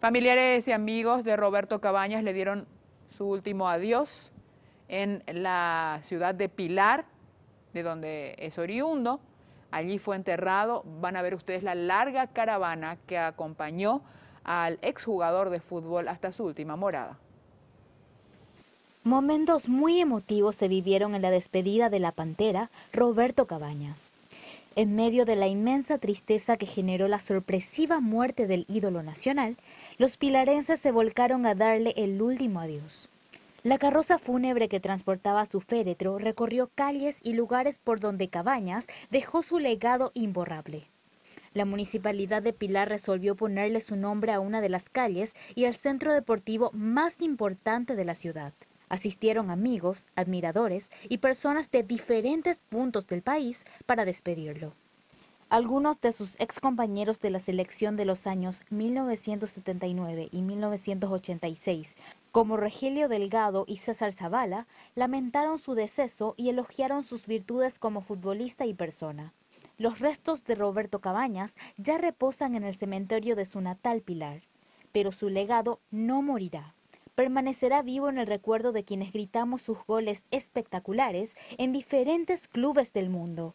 Familiares y amigos de Roberto Cabañas le dieron su último adiós en la ciudad de Pilar, de donde es oriundo. Allí fue enterrado. Van a ver ustedes la larga caravana que acompañó al exjugador de fútbol hasta su última morada. Momentos muy emotivos se vivieron en la despedida de la Pantera, Roberto Cabañas. En medio de la inmensa tristeza que generó la sorpresiva muerte del ídolo nacional, los pilarenses se volcaron a darle el último adiós. La carroza fúnebre que transportaba su féretro recorrió calles y lugares por donde Cabañas dejó su legado imborrable. La municipalidad de Pilar resolvió ponerle su nombre a una de las calles y al centro deportivo más importante de la ciudad. Asistieron amigos, admiradores y personas de diferentes puntos del país para despedirlo. Algunos de sus excompañeros de la selección de los años 1979 y 1986, como Regilio Delgado y César Zavala, lamentaron su deceso y elogiaron sus virtudes como futbolista y persona. Los restos de Roberto Cabañas ya reposan en el cementerio de su natal Pilar, pero su legado no morirá permanecerá vivo en el recuerdo de quienes gritamos sus goles espectaculares en diferentes clubes del mundo.